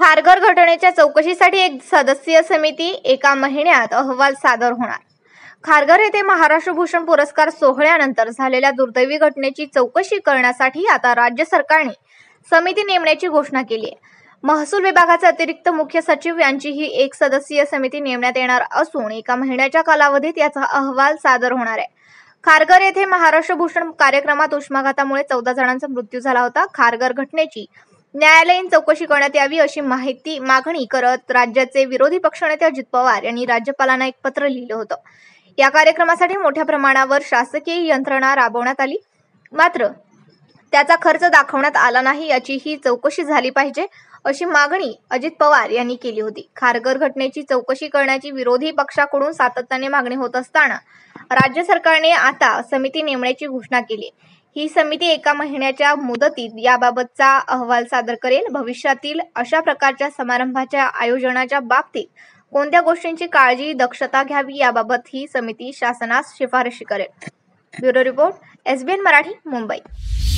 खारघर घटनेच्या चौकशीसाठी एक सदस्यीय समिती एका महिन्यात अहवाल सादर होणार खारघर येथे महाराष्ट्र भूषण पुरस्कार सोहळ्यानंतर झालेल्या दुर्दैवी घटनेची चौकशी करण्यासाठी आता राज्य सरकारने समिती नेमण्याची घोषणा केली आहे महसूल विभागाचे अतिरिक्त मुख्य सचिव यांची ही एक सदस्यीय समिती नेमण्यात येणार असून एका महिन्याच्या कालावधीत याचा अहवाल सादर होणार आहे खारघर येथे महाराष्ट्र भूषण कार्यक्रमात उष्माघातामुळे चौदा जणांचा मृत्यू झाला होता खारघर घटनेची न्यायालयीन चौकशी करण्यात यावी अशी माहिती मागणी करत राज्याचे विरोधी पक्षनेते अजित पवार यांनी राज्यपालांना एक पत्र लिहिलं होतं या कार्यक्रमासाठी मोठ्या प्रमाणावर शासकीय यंत्रणा राबवण्यात आली मात्र त्याचा खर्च दाखवण्यात आला नाही याची ही चौकशी झाली पाहिजे अशी मागणी अजित पवार यांनी केली होती खारघर घटनेची चौकशी करण्याची विरोधी पक्षाकडून सातत्याने मागणी होत असताना राज्य सरकारने आता समिती नेमण्याची घोषणा केली ही समिती एका महिन्याच्या मुदतीत याबाबतचा अहवाल सादर करेल भविष्यातील अशा प्रकारच्या समारंभाच्या आयोजनाच्या बाबतीत कोणत्या गोष्टींची काळजी दक्षता घ्यावी याबाबत ही समिती शासनास शिफारशी करेल bureau report SBN Marathi Mumbai